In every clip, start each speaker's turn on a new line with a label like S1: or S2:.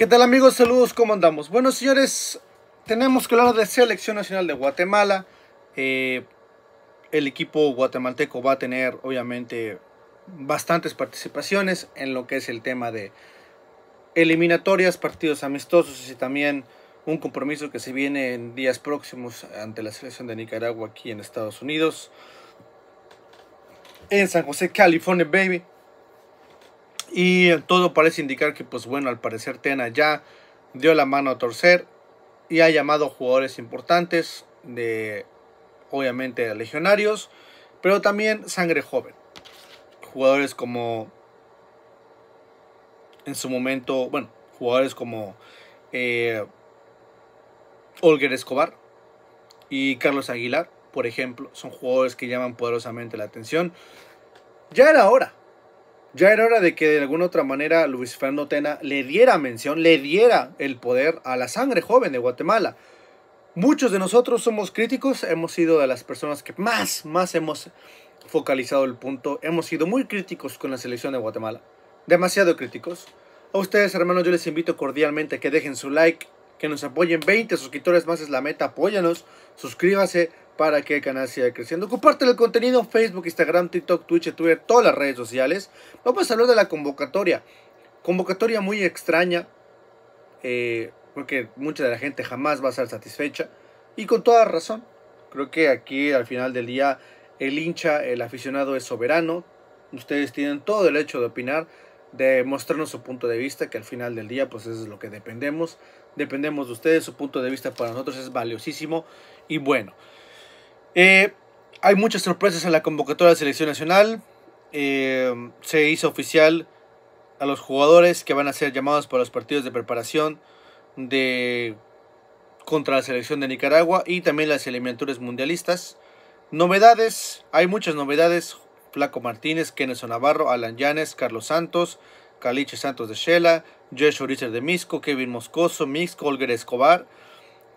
S1: ¿Qué tal amigos? Saludos, ¿cómo andamos? Bueno señores, tenemos que hablar de Selección Nacional de Guatemala. Eh, el equipo guatemalteco va a tener obviamente bastantes participaciones en lo que es el tema de eliminatorias, partidos amistosos y también un compromiso que se viene en días próximos ante la selección de Nicaragua aquí en Estados Unidos. En San José, California, baby. Y todo parece indicar que, pues bueno, al parecer Tena ya dio la mano a torcer y ha llamado jugadores importantes de, obviamente, legionarios, pero también sangre joven. Jugadores como, en su momento, bueno, jugadores como eh, Escobar y Carlos Aguilar, por ejemplo, son jugadores que llaman poderosamente la atención. Ya era hora, ya era hora de que de alguna otra manera Luis Fernando Tena le diera mención, le diera el poder a la sangre joven de Guatemala. Muchos de nosotros somos críticos, hemos sido de las personas que más, más hemos focalizado el punto, hemos sido muy críticos con la selección de Guatemala, demasiado críticos. A ustedes hermanos yo les invito cordialmente que dejen su like, que nos apoyen, 20 suscriptores más es la meta, apóyanos, suscríbase, para que el canal siga creciendo. Comparte el contenido en Facebook, Instagram, TikTok, Twitch, Twitter, todas las redes sociales. Vamos a hablar de la convocatoria. Convocatoria muy extraña, eh, porque mucha de la gente jamás va a estar satisfecha. Y con toda razón. Creo que aquí al final del día el hincha, el aficionado es soberano. Ustedes tienen todo el hecho de opinar, de mostrarnos su punto de vista, que al final del día pues es lo que dependemos. Dependemos de ustedes, su punto de vista para nosotros es valiosísimo y bueno. Eh, hay muchas sorpresas en la convocatoria de selección nacional. Eh, se hizo oficial a los jugadores que van a ser llamados para los partidos de preparación de contra la selección de Nicaragua y también las eliminatorias mundialistas. Novedades, hay muchas novedades. Flaco Martínez, Kenneth Navarro, Alan Llanes, Carlos Santos, Caliche Santos de Shela, Joshua Richard de Misco, Kevin Moscoso, Mix, Olger Escobar,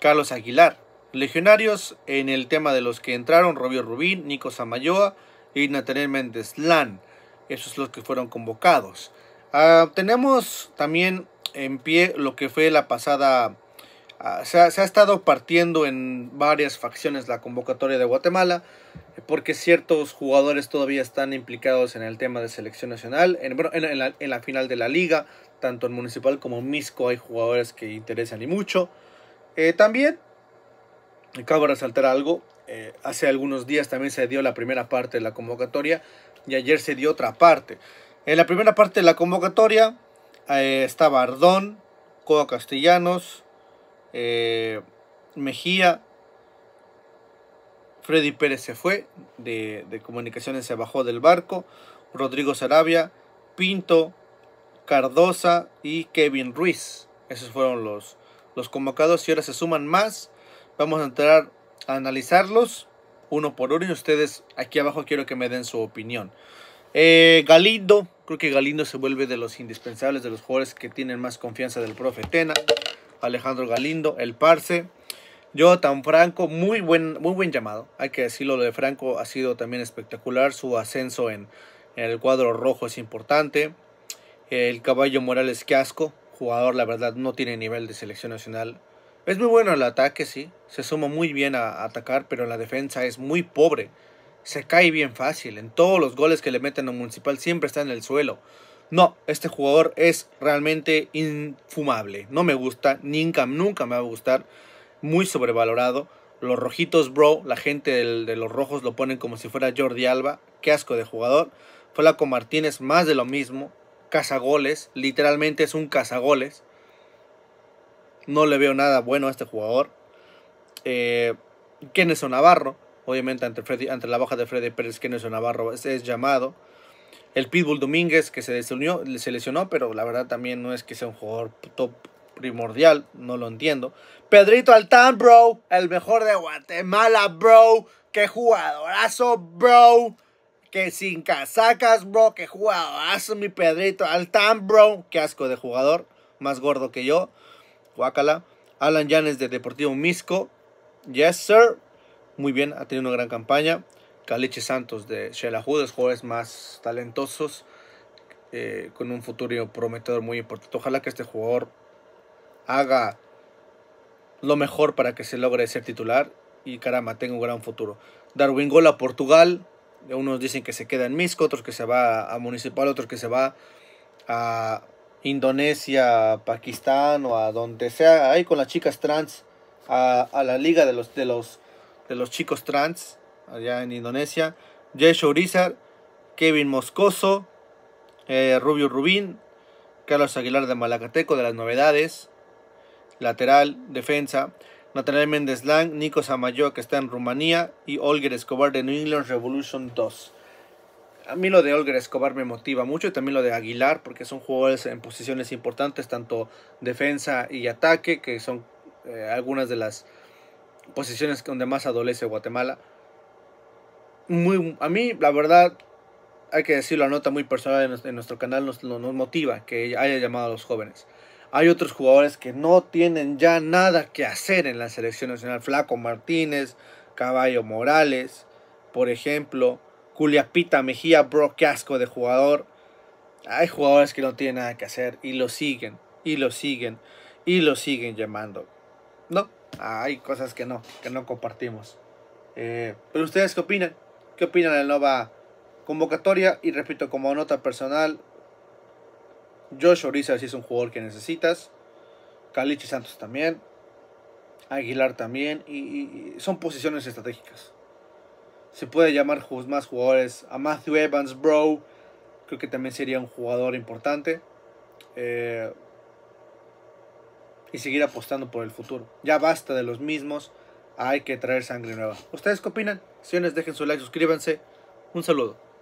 S1: Carlos Aguilar. Legionarios en el tema de los que entraron, Robio Rubín, Nico Samayoa y Nathaniel Méndez Lan. Esos son los que fueron convocados. Ah, tenemos también en pie lo que fue la pasada... Ah, se, ha, estado partiendo en varias facciones la convocatoria de Guatemala porque ciertos jugadores todavía están implicados en el tema de selección nacional, en, la, final de la liga, tanto en Municipal como en Misco hay jugadores que interesan y mucho. Eh, también Acabo de resaltar algo. Eh, hace algunos días también se dio la primera parte de la convocatoria y ayer se dio otra parte. En la primera parte de la convocatoria eh, estaba Ardón, Coa Castellanos, eh, Mejía, Freddy Pérez se fue, de, comunicaciones se bajó del barco, Rodrigo Sarabia, Pinto, Cardosa y Kevin Ruiz. Esos fueron los, los convocados y ahora se suman más Vamos a entrar a analizarlos uno por uno y ustedes aquí abajo quiero que me den su opinión. Eh, Galindo, creo que Galindo se vuelve de los indispensables, de los jugadores que tienen más confianza del profe Tena. Alejandro Galindo, el Parce. tan Franco, muy buen, muy buen llamado. Hay que decirlo, lo de Franco ha sido también espectacular. Su ascenso en, en el cuadro rojo es importante. El caballo Morales Casco, jugador, la verdad, no tiene nivel de selección nacional. Es muy bueno el ataque, sí. Se suma muy bien a, atacar, pero la defensa es muy pobre. Se cae bien fácil. En todos los goles que le meten a Municipal siempre está en el suelo. No, este jugador es realmente infumable. No me gusta, nunca, nunca me va a gustar. Muy sobrevalorado. Los rojitos, bro, la gente de los rojos lo ponen como si fuera Jordi Alba. Qué asco de jugador. Flaco Martínez, más de lo mismo. Cazagoles, literalmente es un cazagoles. No le veo nada bueno a este jugador. Eh, un Navarro, obviamente ante, la baja de Freddy Pérez, un Navarro es, es, llamado. El Pitbull Domínguez que se, desunió, se lesionó, pero la verdad también no es que sea un jugador primordial, no lo entiendo. Pedrito Altán, bro, el mejor de Guatemala, bro. Qué jugadorazo, bro. Que sin casacas, bro. Qué jugadorazo, mi Pedrito Altán, bro. Qué asco de jugador, más gordo que yo. Guacala. Alan Yanes de Deportivo Misco. Yes, sir. Muy bien, ha tenido una gran campaña. Caliche Santos de Los jugadores más talentosos, eh, con un futuro prometedor muy importante. Ojalá que este jugador haga lo mejor para que se logre ser titular y caramba, tenga un gran futuro. Darwin Gola, Portugal. Unos dicen que se queda en Misco, otros que se va a Municipal, otros que se va a Indonesia, Pakistán o a donde sea, ahí con las chicas trans, a, la liga de los, de, los, de los chicos trans, allá en Indonesia, Jay Urizar, Kevin Moscoso, eh, Rubio Rubín, Carlos Aguilar de Malacateco, de las novedades, lateral, defensa, Nathaniel Méndez Lang, Nico Samayoa que está en Rumanía y Olger Escobar de New England Revolution 2 a mí lo de Olga Escobar me motiva mucho y también lo de Aguilar, porque son jugadores en posiciones importantes, tanto defensa y ataque, que son eh, algunas de las posiciones donde más adolece Guatemala. Muy, a mí, la verdad, hay que decirlo, la nota muy personal en, nuestro canal nos motiva que haya llamado a los jóvenes. Hay otros jugadores que no tienen ya nada que hacer en la selección nacional. Flaco Martínez, Caballo Morales, por ejemplo. Pita, Mejía, Bro asco de jugador. Hay jugadores que no tienen nada que hacer y lo siguen, y lo siguen, y lo siguen llamando. No, hay cosas que no, que no compartimos. Eh, pero ustedes, ¿qué opinan? ¿Qué opinan de la nueva convocatoria? Y repito, como nota personal, Josh Oriza Si es un jugador que necesitas. Caliche Santos también. Aguilar también. y son posiciones estratégicas se puede llamar más jugadores. A Matthew Evans, bro, creo que también sería un jugador importante. Eh, y seguir apostando por el futuro. Ya basta de los mismos, hay que traer sangre nueva. ¿Ustedes qué opinan? Si les dejen su like, suscríbanse. Un saludo.